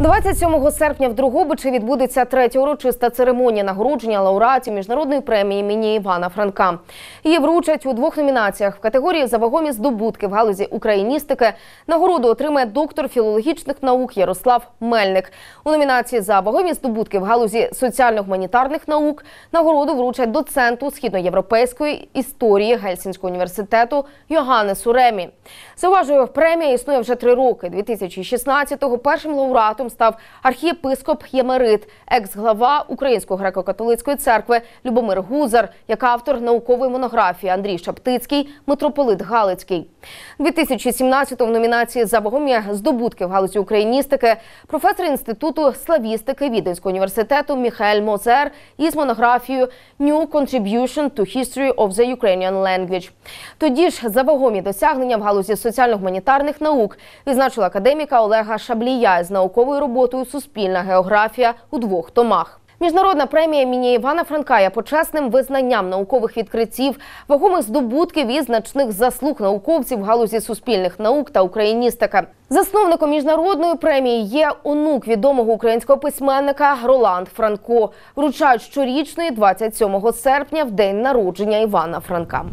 27 серпня в Другобичі відбудеться третя урочиста церемонія нагородження лауреатів міжнародної премії імені Івана Франка. Її вручать у двох номінаціях в категорії за вагомі здобутки в галузі україністики. Нагороду отримає доктор філологічних наук Ярослав Мельник. У номінації за вагомі здобутки в галузі соціально-гуманітарних наук нагороду вручать доценту східноєвропейської історії Гельсінського університету Йоганне Суремі. Зауважую, премія існує вже три роки. 2016-го першим лауреатом патріархом став архієпископ Ємерит, екс-глава Української греко-католицької церкви Любомир Гузар, як автор наукової монографії Андрій Шаптицький, митрополит Галицький. 2017-го в номінації за вагомі здобутки в галузі україністики професор інституту славістики Віденського університету Міхаель Мозер із монографією «New Contribution to History of the Ukrainian Language». Тоді ж за вагомі досягнення в галузі соціально-гуманітарних наук відзначила академіка Олега Шаблія з наукової науковою роботою Суспільна географія у двох томах. Міжнародна премія імені Івана Франка є почесним визнанням наукових відкриттів, вагомих здобутків і значних заслуг науковців в галузі суспільних наук та україністика. Засновником міжнародної премії є онук відомого українського письменника Роланд Франко. Вручають щорічної 27 серпня в день народження Івана Франка.